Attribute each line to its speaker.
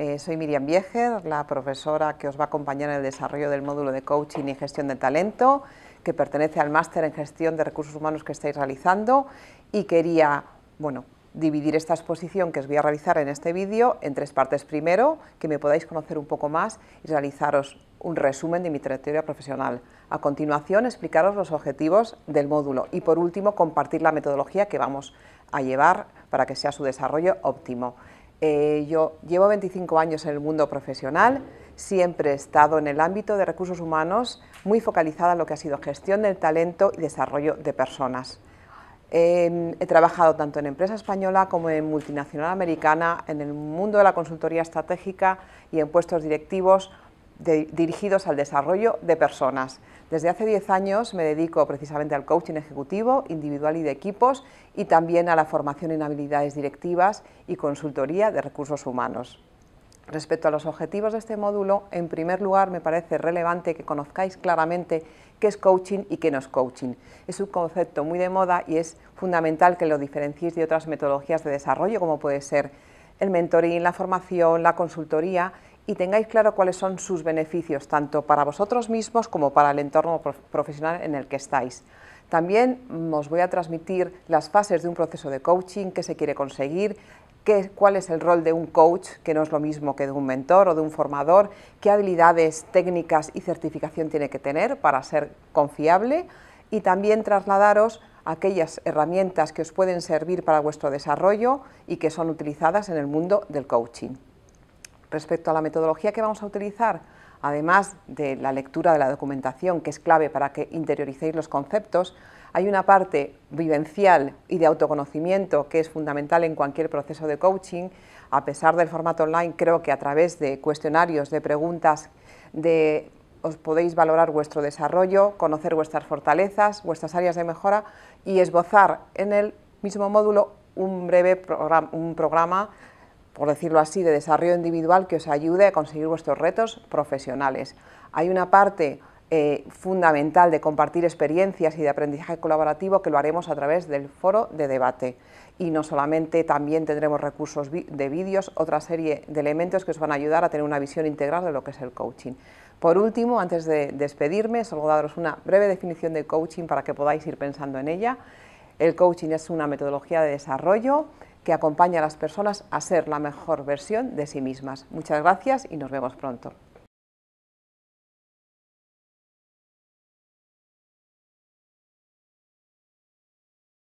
Speaker 1: Eh, soy Miriam Viejer, la profesora que os va a acompañar en el desarrollo del módulo de Coaching y Gestión de Talento, que pertenece al Máster en Gestión de Recursos Humanos que estáis realizando y quería, bueno, dividir esta exposición que os voy a realizar en este vídeo en tres partes. Primero, que me podáis conocer un poco más y realizaros un resumen de mi trayectoria profesional. A continuación, explicaros los objetivos del módulo y, por último, compartir la metodología que vamos a llevar para que sea su desarrollo óptimo. Eh, yo llevo 25 años en el mundo profesional, siempre he estado en el ámbito de recursos humanos, muy focalizada en lo que ha sido gestión del talento y desarrollo de personas. Em, he trabajado tanto en empresa española como en multinacional americana, en el mundo de la consultoría estratégica y en puestos directivos dirigidos al desarrollo de personas. Desde hace 10 años me dedico precisamente al coaching ejecutivo, individual y de equipos, y también a la formación en habilidades directivas y consultoría de recursos humanos. Respecto a los objetivos de este módulo, en primer lugar me parece relevante que conozcáis claramente qué es coaching y qué no es coaching. Es un concepto muy de moda y es fundamental que lo diferenciéis de otras metodologías de desarrollo como puede ser el mentoring, la formación, la consultoría y tengáis claro cuáles son sus beneficios, tanto para vosotros mismos como para el entorno profesional en el que estáis. También os voy a transmitir las fases de un proceso de coaching, qué se quiere conseguir, cuál es el rol de un coach, que no es lo mismo que de un mentor o de un formador, qué habilidades técnicas y certificación tiene que tener para ser confiable y también trasladaros aquellas herramientas que os pueden servir para vuestro desarrollo y que son utilizadas en el mundo del coaching. Respecto a la metodología que vamos a utilizar, además de la lectura de la documentación, que es clave para que interioricéis los conceptos, hay una parte vivencial y de autoconocimiento que es fundamental en cualquier proceso de coaching. A pesar del formato online, creo que a través de cuestionarios, de preguntas, de, os podéis valorar vuestro desarrollo, conocer vuestras fortalezas, vuestras áreas de mejora y esbozar en el mismo módulo un breve programa por decirlo así, de desarrollo individual que os ayude a conseguir vuestros retos profesionales. Hay una parte eh, fundamental de compartir experiencias y de aprendizaje colaborativo que lo haremos a través del foro de debate. Y no solamente, también tendremos recursos de vídeos, otra serie de elementos que os van a ayudar a tener una visión integral de lo que es el coaching. Por último, antes de despedirme, solo daros una breve definición de coaching para que podáis ir pensando en ella. El coaching es una metodología de desarrollo que acompaña a las personas a ser la mejor versión de sí mismas. Muchas gracias y nos vemos pronto.